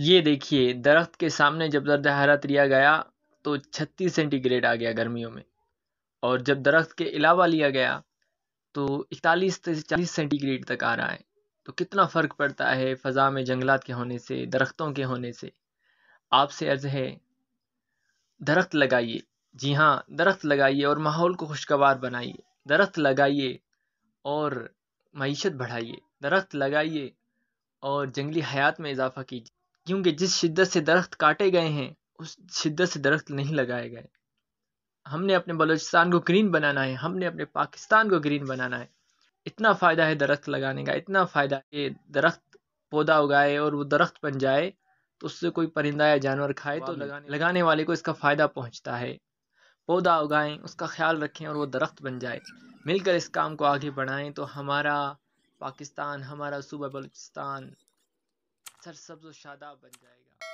ये देखिए दरख्त के सामने जब दर्द हरत लिया गया तो 36 सेंटीग्रेड आ गया गर्मियों में और जब दरख्त के अलावा लिया गया तो इकतालीस से चालीस सेंटीग्रेड तक आ रहा है तो कितना फ़र्क पड़ता है फ़ज़ा में जंगलात के होने से दरख्तों के होने से आपसे अर्ज़ है दरख्त लगाइए जी हाँ दरख्त लगाइए और माहौल को खुशगवार बनाइए दरख्त लगाइए और मीशत बढ़ाइए दरख्त लगाइए और जंगली हयात में इजाफ़ा कीजिए क्योंकि जिस शिद्दत से दरख्त काटे गए हैं उस शिद्दत से दरख्त नहीं लगाए गए हमने अपने बलूचिस्तान को ग्रीन बनाना है हमने अपने पाकिस्तान को ग्रीन बनाना है इतना फ़ायदा है दरख्त लगाने का इतना फ़ायदा है दरख्त पौधा उगाए और वो दरख्त बन जाए तो उससे कोई परिंदा या जानवर खाए तो लगाने लगाने वाले को इसका फ़ायदा पहुंचता है पौधा उगाएं उसका ख्याल रखें और वो दरख्त बन जाए मिलकर इस काम को आगे बढ़ाएं तो हमारा पाकिस्तान हमारा सूबा बलूचिस्तान सर सब्ज तो शादाब बन जाएगा